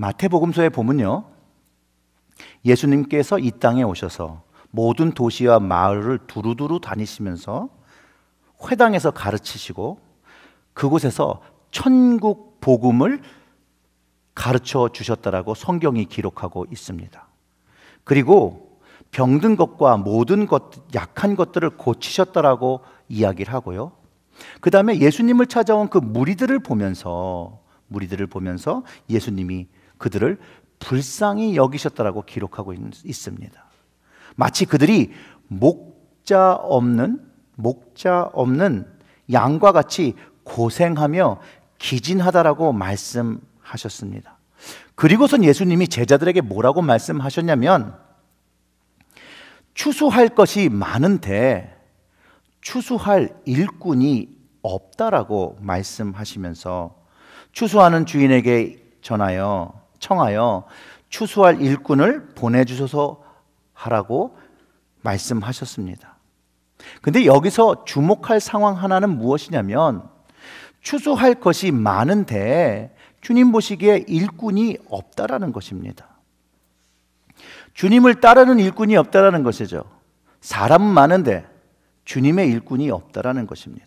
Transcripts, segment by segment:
마태복음서에 보면요. 예수님께서 이 땅에 오셔서 모든 도시와 마을을 두루두루 다니시면서 회당에서 가르치시고 그곳에서 천국 복음을 가르쳐 주셨다라고 성경이 기록하고 있습니다. 그리고 병든 것과 모든 것, 약한 것들을 고치셨다라고 이야기를 하고요. 그 다음에 예수님을 찾아온 그 무리들을 보면서, 무리들을 보면서 예수님이 그들을 불쌍히 여기셨다라고 기록하고 있습니다. 마치 그들이 목자 없는 목자 없는 양과 같이 고생하며 기진하다라고 말씀하셨습니다. 그리고선 예수님이 제자들에게 뭐라고 말씀하셨냐면 추수할 것이 많은데 추수할 일꾼이 없다라고 말씀하시면서 추수하는 주인에게 전하여 청하여 추수할 일꾼을 보내주소서 하라고 말씀하셨습니다. 근데 여기서 주목할 상황 하나는 무엇이냐면 추수할 것이 많은데 주님 보시기에 일꾼이 없다라는 것입니다. 주님을 따르는 일꾼이 없다라는 것이죠. 사람 많은데 주님의 일꾼이 없다라는 것입니다.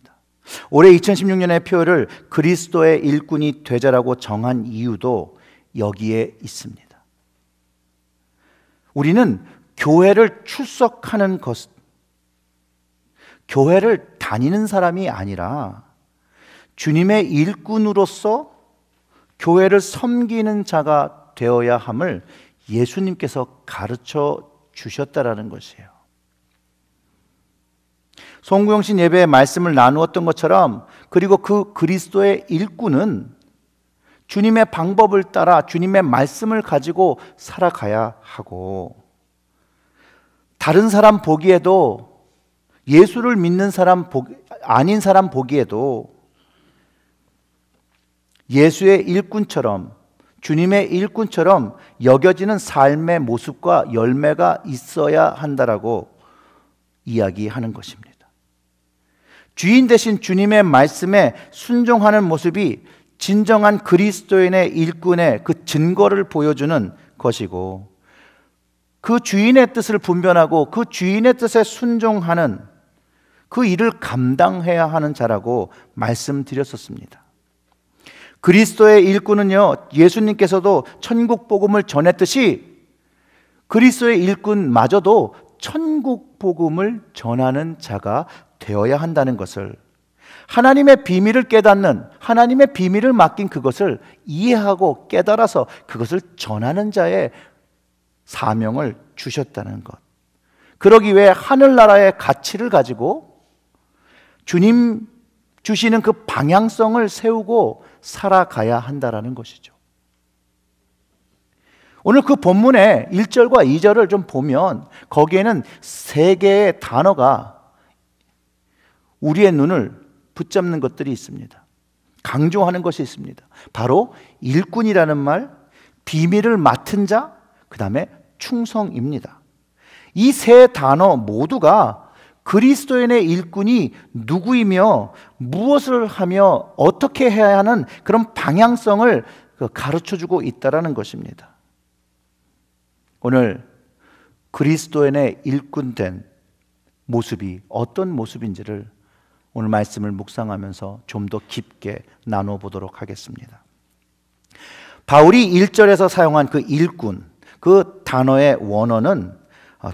올해 2016년의 표를 그리스도의 일꾼이 되자라고 정한 이유도 여기에 있습니다. 우리는 교회를 출석하는 것, 교회를 다니는 사람이 아니라 주님의 일꾼으로서 교회를 섬기는 자가 되어야 함을 예수님께서 가르쳐 주셨다라는 것이에요. 송구영신 예배의 말씀을 나누었던 것처럼 그리고 그 그리스도의 일꾼은 주님의 방법을 따라 주님의 말씀을 가지고 살아가야 하고 다른 사람 보기에도 예수를 믿는 사람 보기, 아닌 사람 보기에도 예수의 일꾼처럼 주님의 일꾼처럼 여겨지는 삶의 모습과 열매가 있어야 한다라고 이야기하는 것입니다. 주인 대신 주님의 말씀에 순종하는 모습이 진정한 그리스도인의 일꾼의 그 증거를 보여주는 것이고 그 주인의 뜻을 분별하고 그 주인의 뜻에 순종하는 그 일을 감당해야 하는 자라고 말씀드렸었습니다. 그리스도의 일꾼은요, 예수님께서도 천국 복음을 전했듯이 그리스도의 일꾼마저도 천국 복음을 전하는 자가 되어야 한다는 것을 하나님의 비밀을 깨닫는 하나님의 비밀을 맡긴 그것을 이해하고 깨달아서 그것을 전하는 자의 사명을 주셨다는 것. 그러기 위해 하늘나라의 가치를 가지고 주님 주시는 그 방향성을 세우고 살아가야 한다라는 것이죠. 오늘 그 본문의 1절과 2절을 좀 보면 거기에는 세 개의 단어가 우리의 눈을 붙잡는 것들이 있습니다. 강조하는 것이 있습니다. 바로 일꾼이라는 말, 비밀을 맡은 자, 그 다음에 충성입니다. 이 세 단어 모두가 그리스도인의 일꾼이 누구이며 무엇을 하며 어떻게 해야 하는 그런 방향성을 그 가르쳐 주고 있다라는 것입니다. 오늘 그리스도인의 일꾼 된 모습이 어떤 모습인지를 오늘 말씀을 묵상하면서 좀 더 깊게 나눠보도록 하겠습니다. 바울이 1절에서 사용한 그 일꾼, 그 단어의 원어는 어,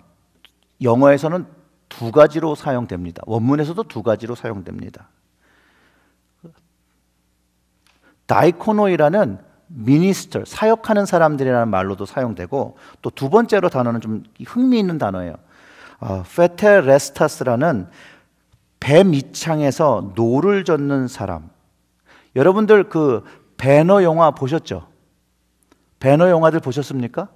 영어에서는 두 가지로 사용됩니다. 원문에서도 두 가지로 사용됩니다. 다이코노이라는 미니스터, 사역하는 사람들이라는 말로도 사용되고 또 두 번째로 단어는 좀 흥미있는 단어예요. 어, 페테레스타스라는 배 밑창에서 노를 젓는 사람. 여러분들 그 배너 영화 보셨죠? 배너 영화들 보셨습니까?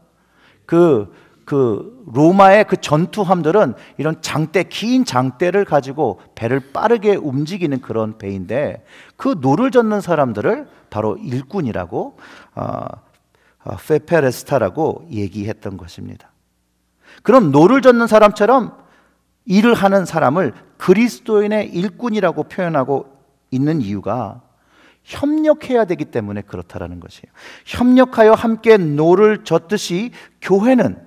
그, 그 로마의 그 전투함들은 이런 장대, 긴 장대를 가지고 배를 빠르게 움직이는 그런 배인데 그 노를 젓는 사람들을 바로 일꾼이라고, 어, 어, 페페레스타라고 얘기했던 것입니다. 그럼 노를 젓는 사람처럼 일을 하는 사람을 그리스도인의 일꾼이라고 표현하고 있는 이유가 협력해야 되기 때문에 그렇다라는 것이에요. 협력하여 함께 노를 젓듯이 교회는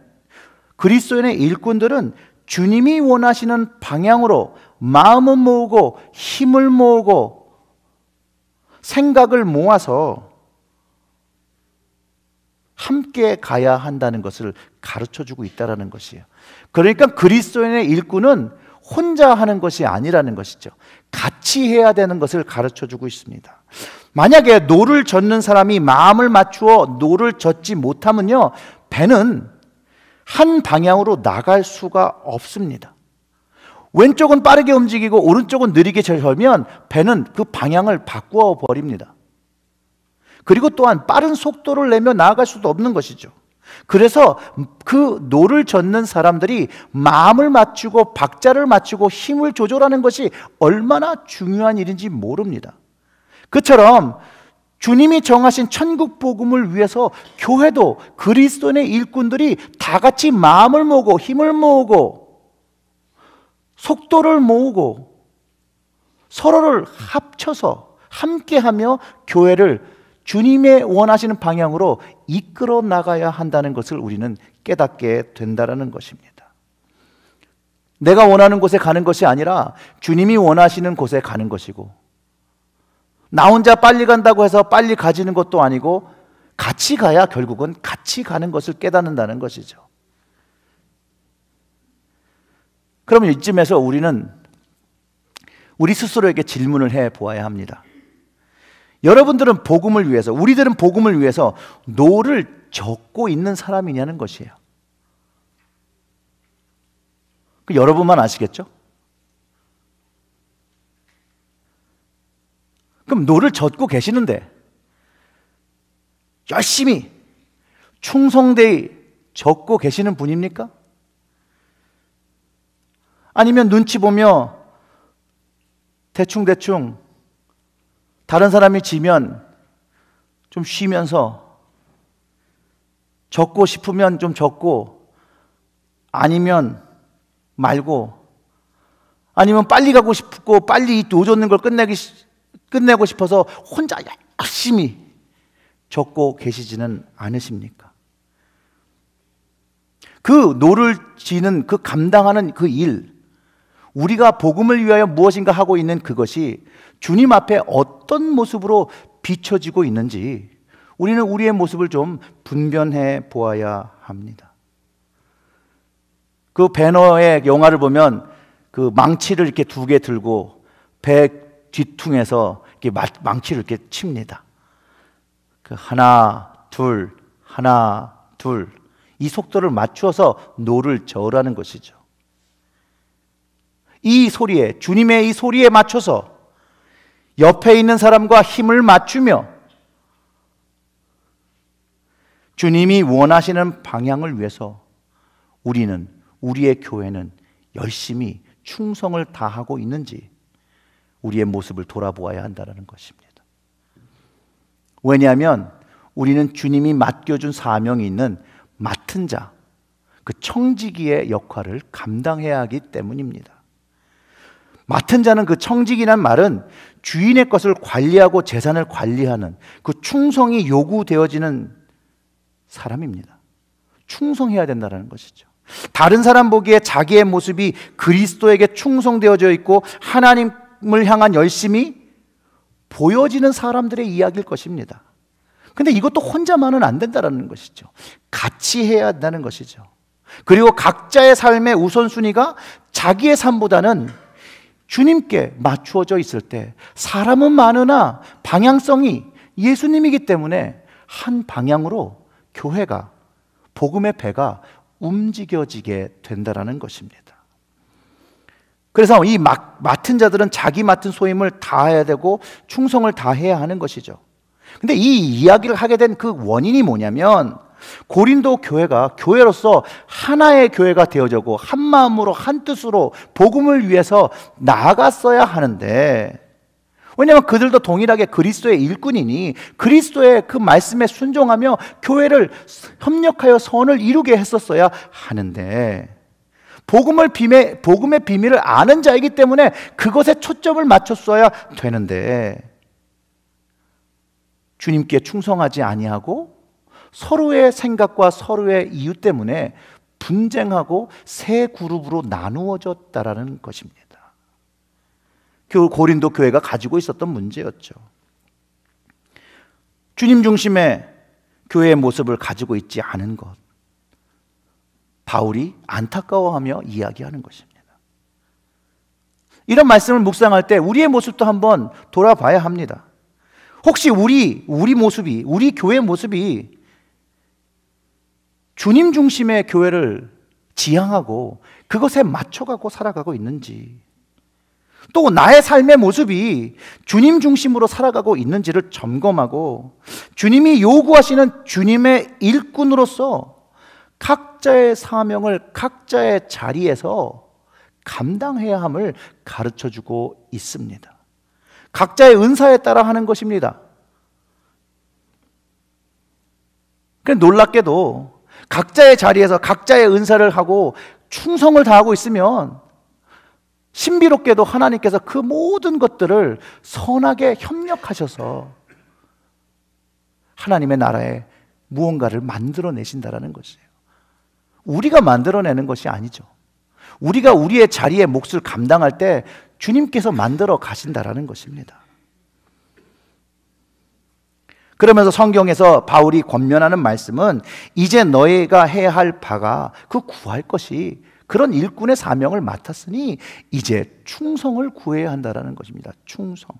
그리스도인의 일꾼들은 주님이 원하시는 방향으로 마음을 모으고 힘을 모으고 생각을 모아서 함께 가야 한다는 것을 가르쳐 주고 있다라는 것이에요. 그러니까 그리스도인의 일꾼은 혼자 하는 것이 아니라는 것이죠. 같이 해야 되는 것을 가르쳐 주고 있습니다. 만약에 노를 젓는 사람이 마음을 맞추어 노를 젓지 못하면요, 배는 한 방향으로 나갈 수가 없습니다. 왼쪽은 빠르게 움직이고 오른쪽은 느리게 절면 배는 그 방향을 바꾸어 버립니다. 그리고 또한 빠른 속도를 내며 나아갈 수도 없는 것이죠. 그래서 그 노를 젓는 사람들이 마음을 맞추고 박자를 맞추고 힘을 조절하는 것이 얼마나 중요한 일인지 모릅니다. 그처럼 주님이 정하신 천국 복음을 위해서 교회도 그리스도인의 일꾼들이 다 같이 마음을 모으고 힘을 모으고 속도를 모으고 서로를 합쳐서 함께하며 교회를 주님의 원하시는 방향으로 이끌어 나가야 한다는 것을 우리는 깨닫게 된다는 것입니다. 내가 원하는 곳에 가는 것이 아니라 주님이 원하시는 곳에 가는 것이고 나 혼자 빨리 간다고 해서 빨리 가지는 것도 아니고 같이 가야 결국은 같이 가는 것을 깨닫는다는 것이죠. 그러면 이쯤에서 우리는 우리 스스로에게 질문을 해 보아야 합니다. 여러분들은 복음을 위해서, 우리들은 복음을 위해서 노를 젓고 있는 사람이냐는 것이에요. 그 여러분만 아시겠죠? 그럼 노를 젓고 계시는데 열심히 충성되이 젓고 계시는 분입니까? 아니면 눈치 보며 대충대충 다른 사람이 지면 좀 쉬면서 적고 싶으면 좀 적고 아니면 말고 아니면 빨리 가고 싶고 빨리 이 도전는 걸 끝내기 끝내고 싶어서 혼자 열심히 적고 계시지는 않으십니까? 그 노를 지는 그 감당하는 그 일, 우리가 복음을 위하여 무엇인가 하고 있는 그것이 주님 앞에 어떤 모습으로 비춰지고 있는지 우리는 우리의 모습을 좀분변해 보아야 합니다. 그 배너의 영화를 보면 그 망치를 이렇게 두 개 들고 배 뒤통에서 이렇게 망치를 이렇게 칩니다. 그 하나, 둘, 하나, 둘. 이 속도를 맞추어서 노를 저으라는 것이죠. 이 소리에, 주님의 이 소리에 맞춰서 옆에 있는 사람과 힘을 맞추며 주님이 원하시는 방향을 위해서 우리는, 우리의 교회는 열심히 충성을 다하고 있는지 우리의 모습을 돌아보아야 한다는 것입니다. 왜냐하면 우리는 주님이 맡겨준 사명이 있는 맡은 자, 그 청지기의 역할을 감당해야 하기 때문입니다. 맡은 자는 그 청직이란 말은 주인의 것을 관리하고 재산을 관리하는 그 충성이 요구되어지는 사람입니다. 충성해야 된다는 것이죠. 다른 사람 보기에 자기의 모습이 그리스도에게 충성되어져 있고 하나님을 향한 열심이 보여지는 사람들의 이야기일 것입니다. 근데 이것도 혼자만은 안된다는 것이죠. 같이 해야 한다는 것이죠. 그리고 각자의 삶의 우선순위가 자기의 삶보다는 주님께 맞추어져 있을 때 사람은 많으나 방향성이 예수님이기 때문에 한 방향으로 교회가 복음의 배가 움직여지게 된다라는 것입니다. 그래서 이 막, 맡은 자들은 자기 맡은 소임을 다해야 되고 충성을 다해야 하는 것이죠. 근데 이 이야기를 하게 된 그 원인이 뭐냐면 고린도 교회가 교회로서 하나의 교회가 되어져고 한 마음으로 한 뜻으로 복음을 위해서 나아갔어야 하는데 왜냐하면 그들도 동일하게 그리스도의 일꾼이니 그리스도의 그 말씀에 순종하며 교회를 협력하여 선을 이루게 했었어야 하는데 복음을 비밀, 복음의 비밀을 아는 자이기 때문에 그것에 초점을 맞췄어야 되는데 주님께 충성하지 아니하고 서로의 생각과 서로의 이유 때문에 분쟁하고 세 그룹으로 나누어졌다라는 것입니다. 그 고린도 교회가 가지고 있었던 문제였죠. 주님 중심의 교회의 모습을 가지고 있지 않은 것. 바울이 안타까워하며 이야기하는 것입니다. 이런 말씀을 묵상할 때 우리의 모습도 한번 돌아봐야 합니다. 혹시 우리, 우리 모습이, 우리 교회 모습이 주님 중심의 교회를 지향하고 그것에 맞춰가고 살아가고 있는지 또 나의 삶의 모습이 주님 중심으로 살아가고 있는지를 점검하고 주님이 요구하시는 주님의 일꾼으로서 각자의 사명을 각자의 자리에서 감당해야 함을 가르쳐 주고 있습니다. 각자의 은사에 따라 하는 것입니다. 그 놀랍게도 각자의 자리에서 각자의 은사를 하고 충성을 다하고 있으면 신비롭게도 하나님께서 그 모든 것들을 선하게 협력하셔서 하나님의 나라에 무언가를 만들어내신다라는 것이에요. 우리가 만들어내는 것이 아니죠. 우리가 우리의 자리에 몫을 감당할 때 주님께서 만들어 가신다라는 것입니다. 그러면서 성경에서 바울이 권면하는 말씀은 이제 너희가 해야 할 바가 그 구할 것이 그런 일꾼의 사명을 맡았으니 이제 충성을 구해야 한다라는 것입니다. 충성.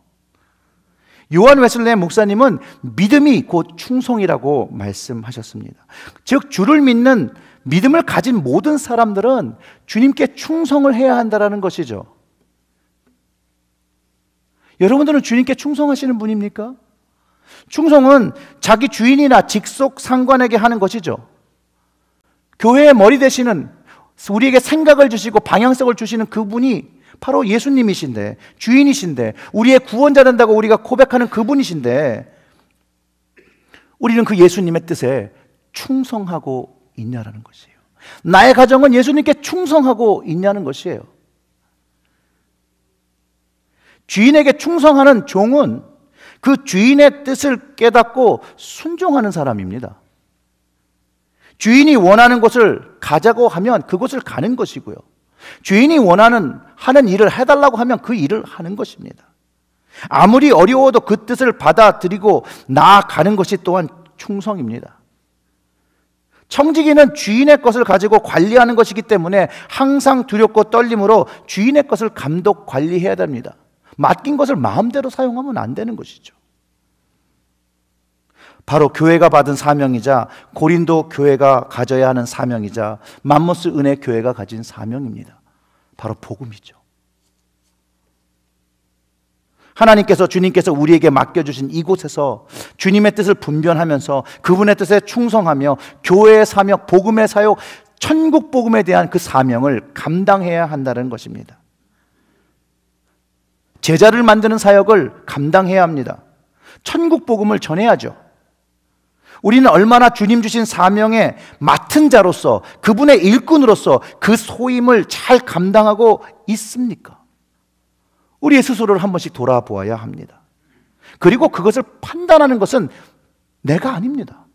요한 웨슬레 목사님은 믿음이 곧 충성이라고 말씀하셨습니다. 즉 주를 믿는 믿음을 가진 모든 사람들은 주님께 충성을 해야 한다라는 것이죠. 여러분들은 주님께 충성하시는 분입니까? 충성은 자기 주인이나 직속 상관에게 하는 것이죠. 교회의 머리 되시는 우리에게 생각을 주시고 방향성을 주시는 그분이 바로 예수님이신데, 주인이신데, 우리의 구원자 된다고 우리가 고백하는 그분이신데, 우리는 그 예수님의 뜻에 충성하고 있냐라는 것이에요. 나의 가정은 예수님께 충성하고 있냐는 것이에요. 주인에게 충성하는 종은 그 주인의 뜻을 깨닫고 순종하는 사람입니다. 주인이 원하는 곳을 가자고 하면 그곳을 가는 것이고요. 주인이 원하는 하는 일을 해달라고 하면 그 일을 하는 것입니다. 아무리 어려워도 그 뜻을 받아들이고 나아가는 것이 또한 충성입니다. 청지기는 주인의 것을 가지고 관리하는 것이기 때문에 항상 두렵고 떨림으로 주인의 것을 감독 관리해야 됩니다. 맡긴 것을 마음대로 사용하면 안 되는 것이죠. 바로 교회가 받은 사명이자 고린도 교회가 가져야 하는 사명이자 맘모스 은혜 교회가 가진 사명입니다. 바로 복음이죠. 하나님께서 주님께서 우리에게 맡겨주신 이곳에서 주님의 뜻을 분별하면서 그분의 뜻에 충성하며 교회의 사역, 복음의 사역, 천국 복음에 대한 그 사명을 감당해야 한다는 것입니다. 제자를 만드는 사역을 감당해야 합니다. 천국 복음을 전해야죠. 우리는 얼마나 주님 주신 사명에 맡은 자로서 그분의 일꾼으로서 그 소임을 잘 감당하고 있습니까? 우리의 스스로를 한 번씩 돌아보아야 합니다. 그리고 그것을 판단하는 것은 내가 아닙니다.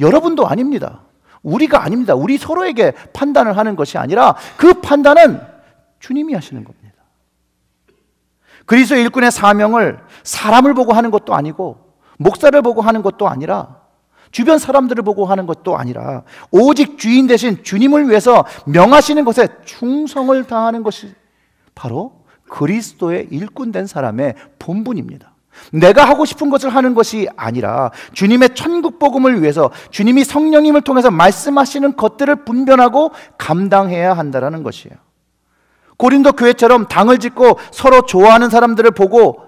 여러분도 아닙니다. 우리가 아닙니다. 우리 서로에게 판단을 하는 것이 아니라 그 판단은 주님이 하시는 겁니다. 그리스도 일꾼의 사명을 사람을 보고 하는 것도 아니고 목사를 보고 하는 것도 아니라 주변 사람들을 보고 하는 것도 아니라 오직 주인 대신 주님을 위해서 명하시는 것에 충성을 다하는 것이 바로 그리스도의 일꾼 된 사람의 본분입니다. 내가 하고 싶은 것을 하는 것이 아니라 주님의 천국 복음을 위해서 주님이 성령님을 통해서 말씀하시는 것들을 분별하고 감당해야 한다라는 것이에요. 고린도 교회처럼 당을 짓고 서로 좋아하는 사람들을 보고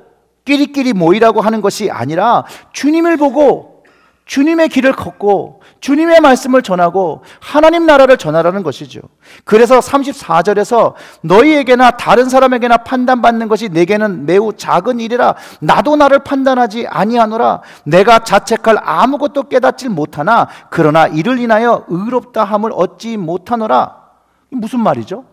끼리끼리 모이라고 하는 것이 아니라 주님을 보고 주님의 길을 걷고 주님의 말씀을 전하고 하나님 나라를 전하라는 것이죠. 그래서 34절에서 너희에게나 다른 사람에게나 판단받는 것이 내게는 매우 작은 일이라 나도 나를 판단하지 아니하노라 내가 자책할 아무것도 깨닫질 못하나 그러나 이를 인하여 의롭다 함을 얻지 못하노라. 무슨 말이죠?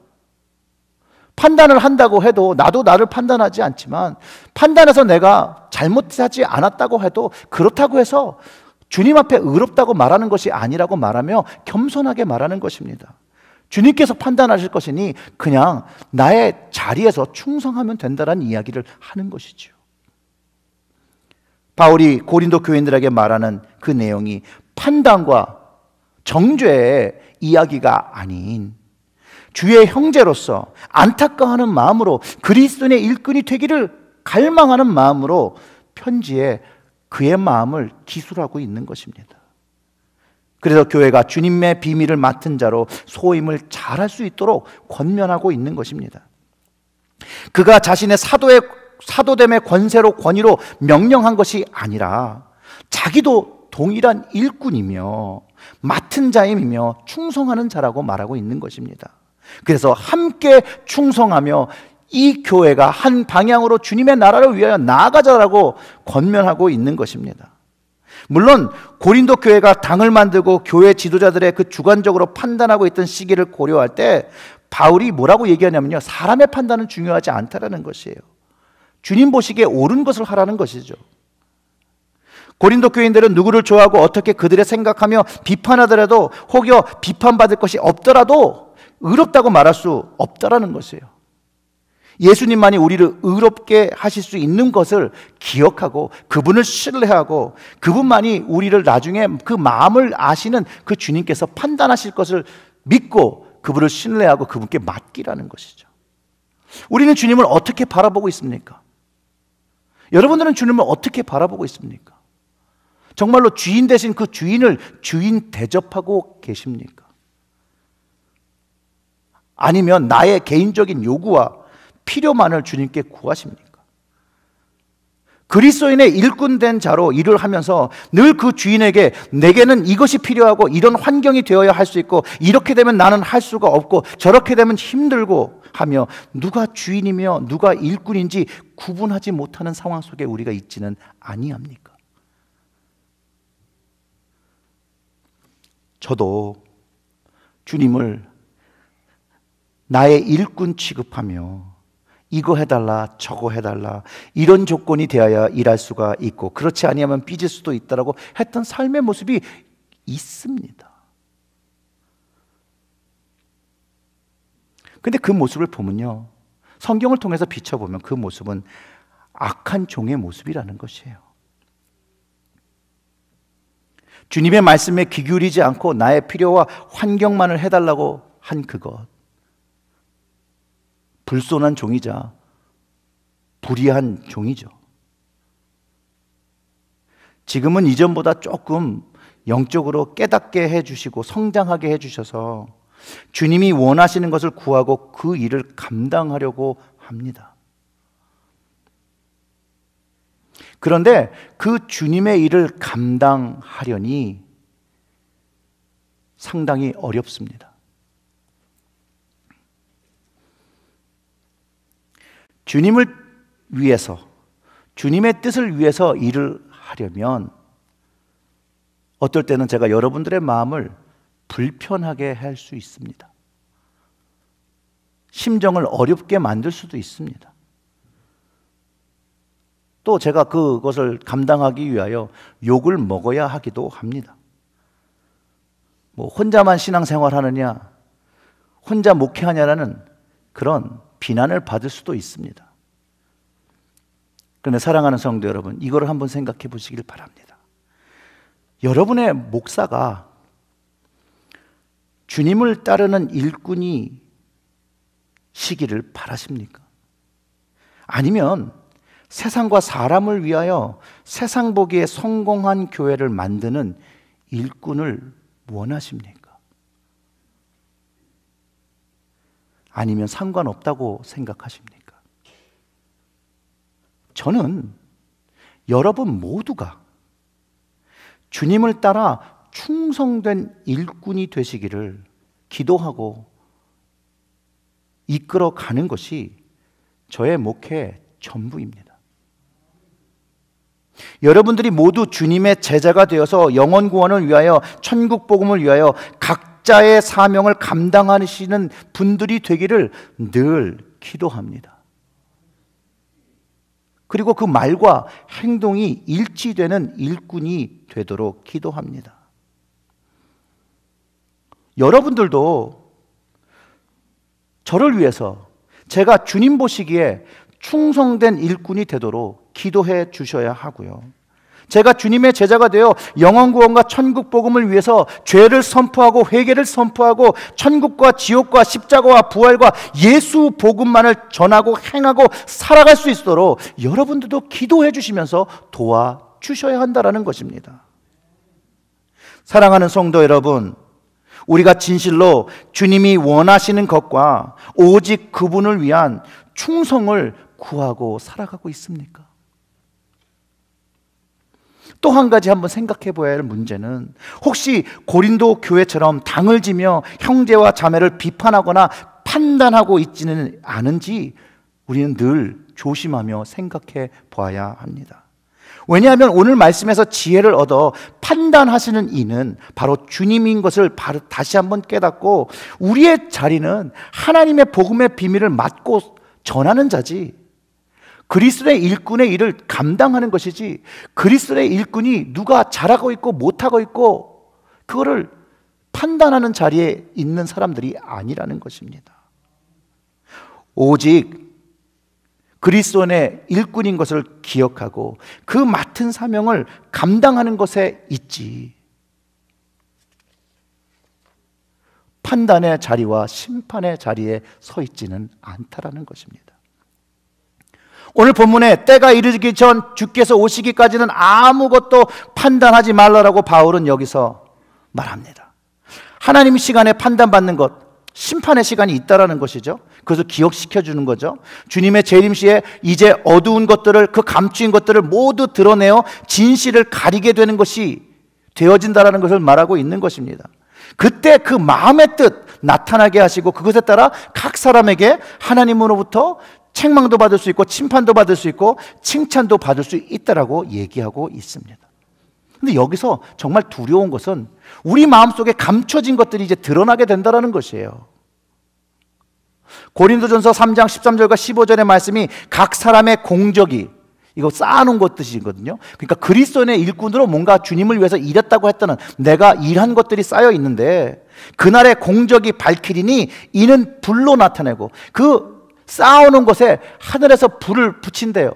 판단을 한다고 해도 나도 나를 판단하지 않지만 판단해서 내가 잘못하지 않았다고 해도 그렇다고 해서 주님 앞에 의롭다고 말하는 것이 아니라고 말하며 겸손하게 말하는 것입니다. 주님께서 판단하실 것이니 그냥 나의 자리에서 충성하면 된다라는 이야기를 하는 것이지 바울이 고린도 교인들에게 말하는 그 내용이 판단과 정죄의 이야기가 아닌 주의 형제로서 안타까워하는 마음으로 그리스도인의 일꾼이 되기를 갈망하는 마음으로 편지에 그의 마음을 기술하고 있는 것입니다. 그래서 교회가 주님의 비밀을 맡은 자로 소임을 잘할 수 있도록 권면하고 있는 것입니다. 그가 자신의 사도의 사도됨의 권세로 권위로 명령한 것이 아니라 자기도 동일한 일꾼이며 맡은 자임이며 충성하는 자라고 말하고 있는 것입니다. 그래서 함께 충성하며 이 교회가 한 방향으로 주님의 나라를 위하여 나아가자라고 권면하고 있는 것입니다. 물론 고린도 교회가 당을 만들고 교회 지도자들의 그 주관적으로 판단하고 있던 시기를 고려할 때 바울이 뭐라고 얘기하냐면요. 사람의 판단은 중요하지 않다라는 것이에요. 주님 보시기에 옳은 것을 하라는 것이죠. 고린도 교인들은 누구를 좋아하고 어떻게 그들의 생각하며 비판하더라도 혹여 비판받을 것이 없더라도 의롭다고 말할 수 없다라는 것이에요. 예수님만이 우리를 의롭게 하실 수 있는 것을 기억하고 그분을 신뢰하고 그분만이 우리를 나중에 그 마음을 아시는 그 주님께서 판단하실 것을 믿고 그분을 신뢰하고 그분께 맡기라는 것이죠. 우리는 주님을 어떻게 바라보고 있습니까? 여러분들은 주님을 어떻게 바라보고 있습니까? 정말로 주인 대신 그 주인을 주인 대접하고 계십니까? 아니면 나의 개인적인 요구와 필요만을 주님께 구하십니까? 그리스도인의 일꾼된 자로 일을 하면서 늘 그 주인에게 내게는 이것이 필요하고 이런 환경이 되어야 할 수 있고 이렇게 되면 나는 할 수가 없고 저렇게 되면 힘들고 하며 누가 주인이며 누가 일꾼인지 구분하지 못하는 상황 속에 우리가 있지는 아니합니까? 저도 주님을 나의 일꾼 취급하며 이거 해달라 저거 해달라 이런 조건이 되어야 일할 수가 있고 그렇지 아니하면 삐질 수도 있다라고 했던 삶의 모습이 있습니다. 그런데그 모습을 보면요. 성경을 통해서 비춰보면 그 모습은 악한 종의 모습이라는 것이에요. 주님의 말씀에 귀 기울이지 않고 나의 필요와 환경만을 해달라고 한 그것. 불손한 종이자 불의한 종이죠. 지금은 이전보다 조금 영적으로 깨닫게 해주시고 성장하게 해주셔서 주님이 원하시는 것을 구하고 그 일을 감당하려고 합니다. 그런데 그 주님의 일을 감당하려니 상당히 어렵습니다. 주님을 위해서, 주님의 뜻을 위해서 일을 하려면 어떨 때는 제가 여러분들의 마음을 불편하게 할 수 있습니다. 심정을 어렵게 만들 수도 있습니다. 또 제가 그것을 감당하기 위하여 욕을 먹어야 하기도 합니다. 뭐 혼자만 신앙생활 하느냐, 혼자 목회하냐라는 그런 비난을 받을 수도 있습니다. 그런데 사랑하는 성도 여러분, 이거 한번 생각해 보시길 바랍니다. 여러분의 목사가 주님을 따르는 일꾼이 시기를 바라십니까? 아니면 세상과 사람을 위하여 세상 보기에 성공한 교회를 만드는 일꾼을 원하십니까? 아니면 상관없다고 생각하십니까? 저는 여러분 모두가 주님을 따라 충성된 일꾼이 되시기를 기도하고 이끌어 가는 것이 저의 목회 전부입니다. 여러분들이 모두 주님의 제자가 되어서 영원 구원을 위하여 천국 복음을 위하여 각 각자의 사명을 감당하시는 분들이 되기를 늘 기도합니다. 그리고 그 말과 행동이 일치되는 일꾼이 되도록 기도합니다. 여러분들도 저를 위해서 제가 주님 보시기에 충성된 일꾼이 되도록 기도해 주셔야 하고요. 제가 주님의 제자가 되어 영원 구원과 천국 복음을 위해서 죄를 선포하고 회개를 선포하고 천국과 지옥과 십자가와 부활과 예수 복음만을 전하고 행하고 살아갈 수 있도록 여러분들도 기도해 주시면서 도와 주셔야 한다라는 것입니다. 사랑하는 성도 여러분, 우리가 진실로 주님이 원하시는 것과 오직 그분을 위한 충성을 구하고 살아가고 있습니까? 또한 가지 한번 생각해 보아야 할 문제는 혹시 고린도 교회처럼 당을 지며 형제와 자매를 비판하거나 판단하고 있지는 않은지 우리는 늘 조심하며 생각해 보아야 합니다. 왜냐하면 오늘 말씀에서 지혜를 얻어 판단하시는 이는 바로 주님인 것을 바로 다시 한번 깨닫고 우리의 자리는 하나님의 복음의 비밀을 맡고 전하는 자지 그리스도의 일꾼의 일을 감당하는 것이지 그리스도의 일꾼이 누가 잘하고 있고 못하고 있고 그거를 판단하는 자리에 있는 사람들이 아니라는 것입니다. 오직 그리스도의 일꾼인 것을 기억하고 그 맡은 사명을 감당하는 것에 있지. 판단의 자리와 심판의 자리에 서 있지는 않다라는 것입니다. 오늘 본문에 때가 이르기 전 주께서 오시기까지는 아무것도 판단하지 말라라고 바울은 여기서 말합니다. 하나님 시간에 판단받는 것, 심판의 시간이 있다라는 것이죠. 그래서 기억시켜 주는 거죠. 주님의 재림 시에 이제 어두운 것들을 그 감추인 것들을 모두 드러내어 진실을 가리게 되는 것이 되어진다라는 것을 말하고 있는 것입니다. 그때 그 마음의 뜻 나타나게 하시고 그것에 따라 각 사람에게 하나님으로부터 책망도 받을 수 있고 침판도 받을 수 있고 칭찬도 받을 수 있다라고 얘기하고 있습니다. 근데 여기서 정말 두려운 것은 우리 마음속에 감춰진 것들이 이제 드러나게 된다라는 것이에요. 고린도전서 3장 13절과 15절의 말씀이 각 사람의 공적이 이거 쌓아놓은 것 뜻이거든요. 그러니까 그리스도인의 일꾼으로 뭔가 주님을 위해서 일했다고 했다는 내가 일한 것들이 쌓여 있는데 그날의 공적이 밝히리니 이는 불로 나타내고 그 싸우는 곳에 하늘에서 불을 붙인대요.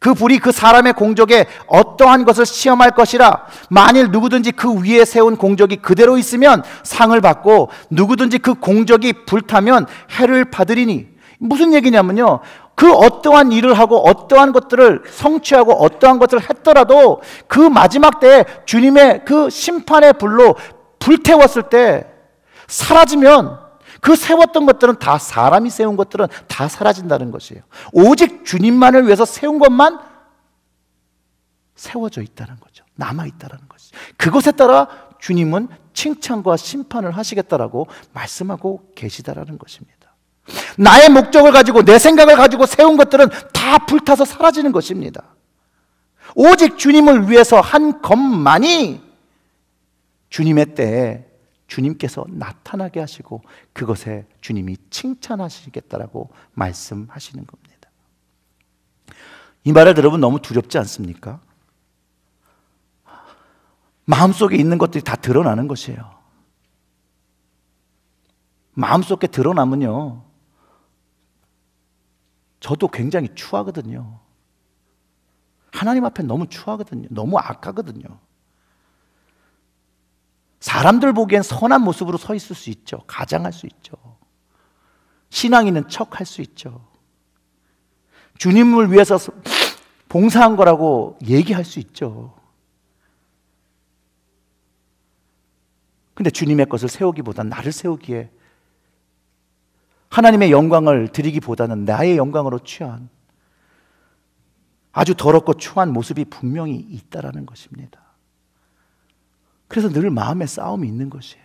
그 불이 그 사람의 공적에 어떠한 것을 시험할 것이라 만일 누구든지 그 위에 세운 공적이 그대로 있으면 상을 받고 누구든지 그 공적이 불타면 해를 받으리니 무슨 얘기냐면요. 그 어떠한 일을 하고 어떠한 것들을 성취하고 어떠한 것을 했더라도 그 마지막 때에 주님의 그 심판의 불로 불태웠을 때 사라지면 그 세웠던 것들은 다 사람이 세운 것들은 다 사라진다는 것이에요. 오직 주님만을 위해서 세운 것만 세워져 있다는 거죠. 남아 있다는 것이. 그것에 따라 주님은 칭찬과 심판을 하시겠다라고 말씀하고 계시다라는 것입니다. 나의 목적을 가지고 내 생각을 가지고 세운 것들은 다 불타서 사라지는 것입니다. 오직 주님을 위해서 한 것만이 주님의 때에 주님께서 나타나게 하시고 그것에 주님이 칭찬하시겠다라고 말씀하시는 겁니다. 이 말을 들으면 너무 두렵지 않습니까? 마음속에 있는 것들이 다 드러나는 것이에요. 마음속에 드러나면요. 저도 굉장히 추하거든요. 하나님 앞에 너무 추하거든요. 너무 악하거든요. 사람들 보기엔 선한 모습으로 서 있을 수 있죠. 가장할 수 있죠. 신앙인은 척할 수 있죠. 주님을 위해서 봉사한 거라고 얘기할 수 있죠. 근데 주님의 것을 세우기보다 나를 세우기에 하나님의 영광을 드리기보다는 나의 영광으로 취한 아주 더럽고 추한 모습이 분명히 있다라는 것입니다. 그래서 늘 마음에 싸움이 있는 것이에요.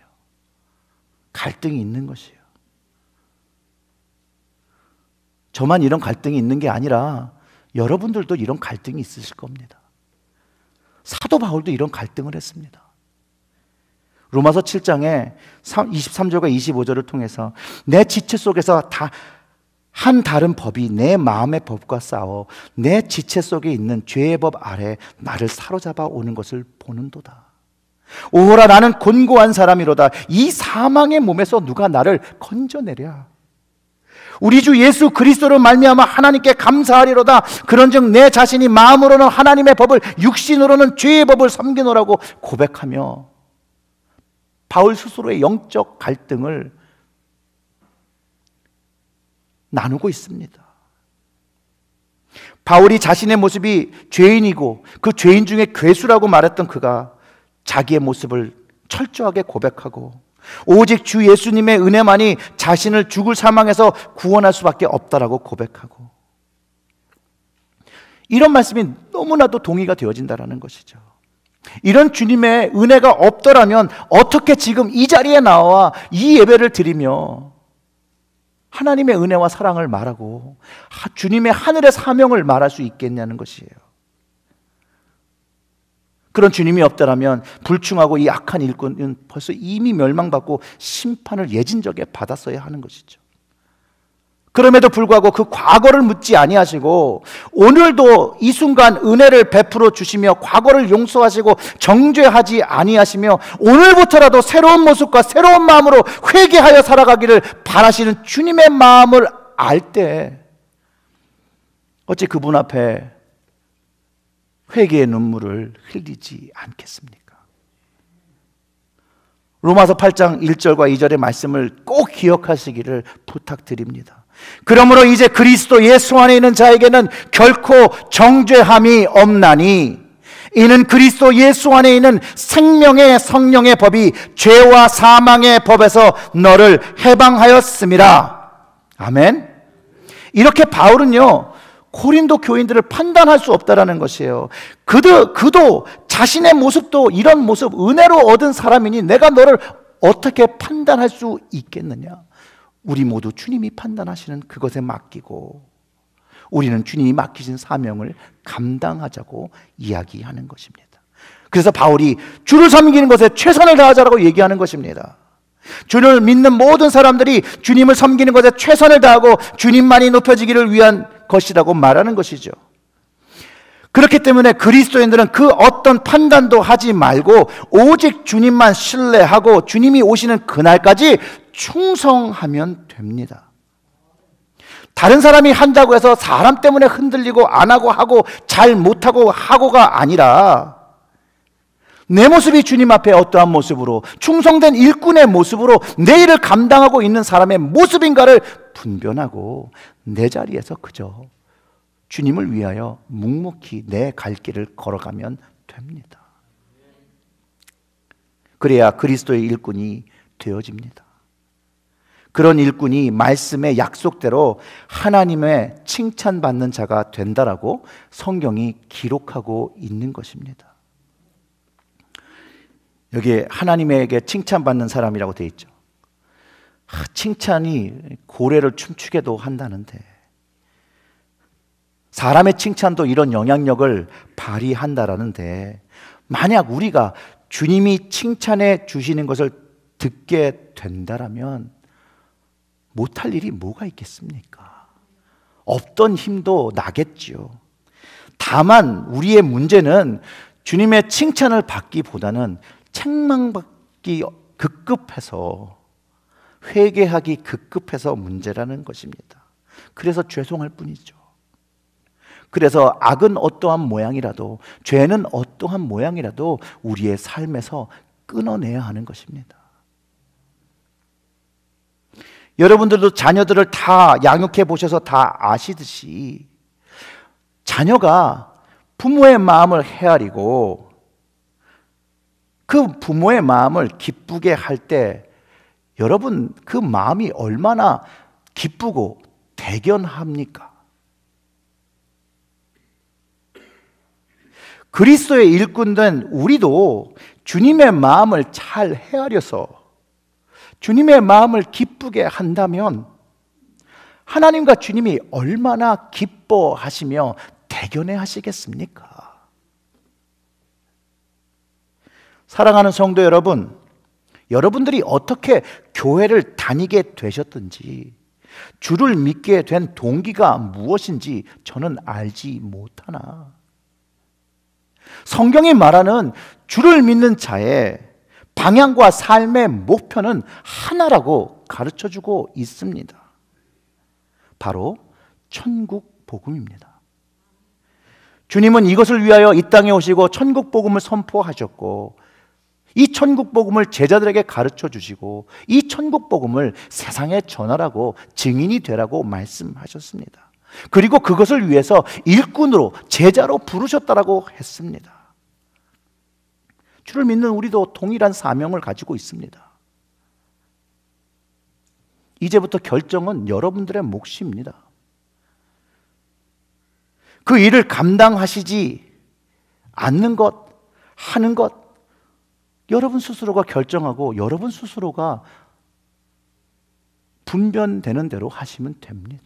갈등이 있는 것이에요. 저만 이런 갈등이 있는 게 아니라 여러분들도 이런 갈등이 있으실 겁니다. 사도 바울도 이런 갈등을 했습니다. 로마서 7장에 23절과 25절을 통해서 내 지체 속에서 다 한 다른 법이 내 마음의 법과 싸워 내 지체 속에 있는 죄의 법 아래 나를 사로잡아 오는 것을 보는도다. 오호라 나는 곤고한 사람이로다. 이 사망의 몸에서 누가 나를 건져내랴. 우리 주 예수 그리스도로 말미암아 하나님께 감사하리로다. 그런즉 내 자신이 마음으로는 하나님의 법을 육신으로는 죄의 법을 섬기노라고 고백하며 바울 스스로의 영적 갈등을 나누고 있습니다. 바울이 자신의 모습이 죄인이고 그 죄인 중에 괴수라고 말했던 그가 자기의 모습을 철저하게 고백하고 오직 주 예수님의 은혜만이 자신을 죽을 사망에서 구원할 수밖에 없다라고 고백하고 이런 말씀이 너무나도 동의가 되어진다라는 것이죠. 이런 주님의 은혜가 없더라면 어떻게 지금 이 자리에 나와 이 예배를 드리며 하나님의 은혜와 사랑을 말하고 주님의 하늘의 사명을 말할 수 있겠냐는 것이에요. 그런 주님이 없다라면 불충하고 이 악한 일꾼은 벌써 이미 멸망받고 심판을 예진적에 받았어야 하는 것이죠. 그럼에도 불구하고 그 과거를 묻지 아니하시고 오늘도 이 순간 은혜를 베풀어 주시며 과거를 용서하시고 정죄하지 아니하시며 오늘부터라도 새로운 모습과 새로운 마음으로 회개하여 살아가기를 바라시는 주님의 마음을 알 때 어찌 그분 앞에 회개의 눈물을 흘리지 않겠습니까? 로마서 8장 1절과 2절의 말씀을 꼭 기억하시기를 부탁드립니다. 그러므로 이제 그리스도 예수 안에 있는 자에게는 결코 정죄함이 없나니 이는 그리스도 예수 안에 있는 생명의 성령의 법이 죄와 사망의 법에서 너를 해방하였습니다. 아멘. 이렇게 바울은요, 고린도 교인들을 판단할 수 없다라는 것이에요. 그도, 그도 자신의 모습도 이런 모습 은혜로 얻은 사람이니 내가 너를 어떻게 판단할 수 있겠느냐? 우리 모두 주님이 판단하시는 그것에 맡기고 우리는 주님이 맡기신 사명을 감당하자고 이야기하는 것입니다. 그래서 바울이 주를 섬기는 것에 최선을 다하자라고 얘기하는 것입니다. 주를 믿는 모든 사람들이 주님을 섬기는 것에 최선을 다하고 주님만이 높여지기를 위한 것이라고 말하는 것이죠. 그렇기 때문에 그리스도인들은 그 어떤 판단도 하지 말고 오직 주님만 신뢰하고 주님이 오시는 그날까지 충성하면 됩니다. 다른 사람이 한다고 해서 사람 때문에 흔들리고 안 하고 하고 잘 못하고 하고가 아니라 내 모습이 주님 앞에 어떠한 모습으로 충성된 일꾼의 모습으로 내 일을 감당하고 있는 사람의 모습인가를 분변하고 내 자리에서 그저 주님을 위하여 묵묵히 내 갈 길을 걸어가면 됩니다. 그래야 그리스도의 일꾼이 되어집니다. 그런 일꾼이 말씀의 약속대로 하나님의 칭찬받는 자가 된다라고 성경이 기록하고 있는 것입니다. 여기에 하나님에게 칭찬받는 사람이라고 되어 있죠. 아, 칭찬이 고래를 춤추게도 한다는데 사람의 칭찬도 이런 영향력을 발휘한다라는데 만약 우리가 주님이 칭찬해 주시는 것을 듣게 된다라면 못할 일이 뭐가 있겠습니까? 없던 힘도 나겠지요. 다만 우리의 문제는 주님의 칭찬을 받기보다는 책망받기 급급해서 회개하기 급급해서 문제라는 것입니다. 그래서 죄송할 뿐이죠. 그래서 악은 어떠한 모양이라도 죄는 어떠한 모양이라도 우리의 삶에서 끊어내야 하는 것입니다. 여러분들도 자녀들을 다 양육해 보셔서 다 아시듯이 자녀가 부모의 마음을 헤아리고 그 부모의 마음을 기쁘게 할때 여러분 그 마음이 얼마나 기쁘고 대견합니까? 그리스도의 일꾼된 우리도 주님의 마음을 잘 헤아려서 주님의 마음을 기쁘게 한다면 하나님과 주님이 얼마나 기뻐하시며 대견해 하시겠습니까? 사랑하는 성도 여러분, 여러분들이 어떻게 교회를 다니게 되셨든지 주를 믿게 된 동기가 무엇인지 저는 알지 못하나. 성경이 말하는 주를 믿는 자의 방향과 삶의 목표는 하나라고 가르쳐 주고 있습니다. 바로 천국 복음입니다. 주님은 이것을 위하여 이 땅에 오시고 천국 복음을 선포하셨고 이 천국 복음을 제자들에게 가르쳐 주시고 이 천국 복음을 세상에 전하라고 증인이 되라고 말씀하셨습니다. 그리고 그것을 위해서 일꾼으로 제자로 부르셨다라고 했습니다. 주를 믿는 우리도 동일한 사명을 가지고 있습니다. 이제부터 결정은 여러분들의 몫입니다. 그 일을 감당하시지 않는 것, 하는 것, 여러분 스스로가 결정하고 여러분 스스로가 분변되는 대로 하시면 됩니다.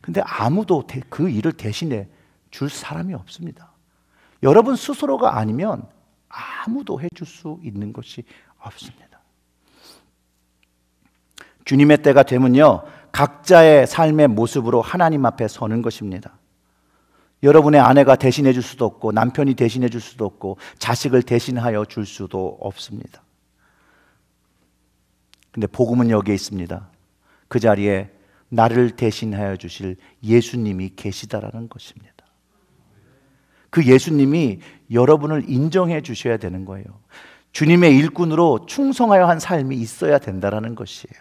근데 아무도 그 일을 대신해 줄 사람이 없습니다. 여러분 스스로가 아니면 아무도 해줄 수 있는 것이 없습니다. 주님의 때가 되면요, 각자의 삶의 모습으로 하나님 앞에 서는 것입니다. 여러분의 아내가 대신해 줄 수도 없고 남편이 대신해 줄 수도 없고 자식을 대신하여 줄 수도 없습니다. 근데 복음은 여기에 있습니다. 그 자리에 나를 대신하여 주실 예수님이 계시다라는 것입니다. 그 예수님이 여러분을 인정해 주셔야 되는 거예요. 주님의 일꾼으로 충성하여 한 삶이 있어야 된다라는 것이에요.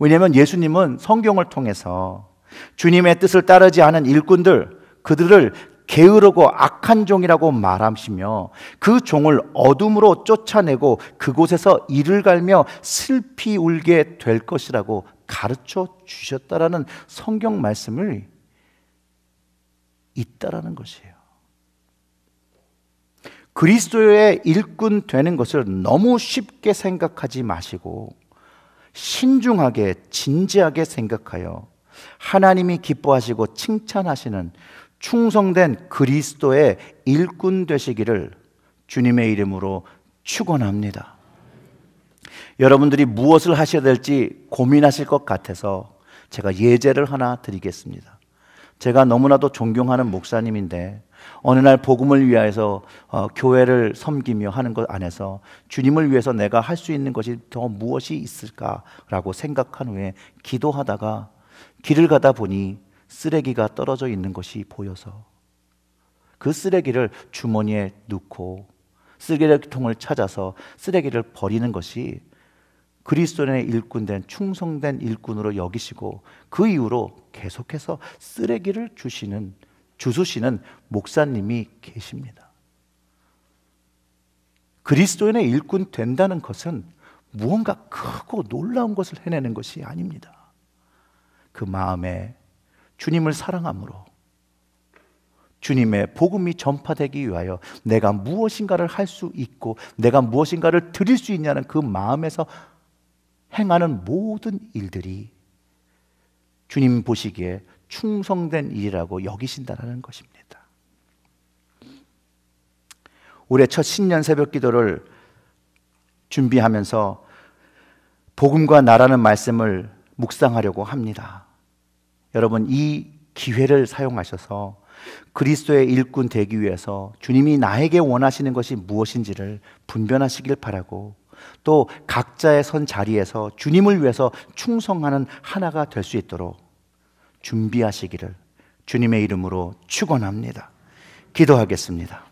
왜냐하면 예수님은 성경을 통해서 주님의 뜻을 따르지 않은 일꾼들, 그들을 게으르고 악한 종이라고 말하시며 그 종을 어둠으로 쫓아내고 그곳에서 이를 갈며 슬피 울게 될 것이라고 가르쳐 주셨다라는 성경 말씀을 있다라는 것이에요. 그리스도의 일꾼 되는 것을 너무 쉽게 생각하지 마시고 신중하게 진지하게 생각하여 하나님이 기뻐하시고 칭찬하시는 충성된 그리스도의 일꾼 되시기를 주님의 이름으로 축원합니다. 여러분들이 무엇을 하셔야 될지 고민하실 것 같아서 제가 예제를 하나 드리겠습니다. 제가 너무나도 존경하는 목사님인데 어느 날 복음을 위하여서 어, 교회를 섬기며 하는 것 안에서 주님을 위해서 내가 할 수 있는 것이 더 무엇이 있을까라고 생각한 후에 기도하다가 길을 가다 보니 쓰레기가 떨어져 있는 것이 보여서 그 쓰레기를 주머니에 넣고 쓰레기통을 찾아서 쓰레기를 버리는 것이 그리스도인의 일꾼된 충성된 일꾼으로 여기시고 그 이후로 계속해서 쓰레기를 주시는 주수시는 목사님이 계십니다. 그리스도인의 일꾼 된다는 것은 무언가 크고 놀라운 것을 해내는 것이 아닙니다. 그 마음에 주님을 사랑함으로 주님의 복음이 전파되기 위하여 내가 무엇인가를 할 수 있고 내가 무엇인가를 드릴 수 있냐는 그 마음에서 행하는 모든 일들이 주님 보시기에 충성된 일이라고 여기신다라는 것입니다. 올해 첫 신년 새벽 기도를 준비하면서 복음과 나라는 말씀을 묵상하려고 합니다. 여러분, 이 기회를 사용하셔서 그리스도의 일꾼 되기 위해서 주님이 나에게 원하시는 것이 무엇인지를 분별하시길 바라고 또 각자의 선 자리에서 주님을 위해서 충성하는 하나가 될 수 있도록 준비하시기를 주님의 이름으로 축원합니다. 기도하겠습니다.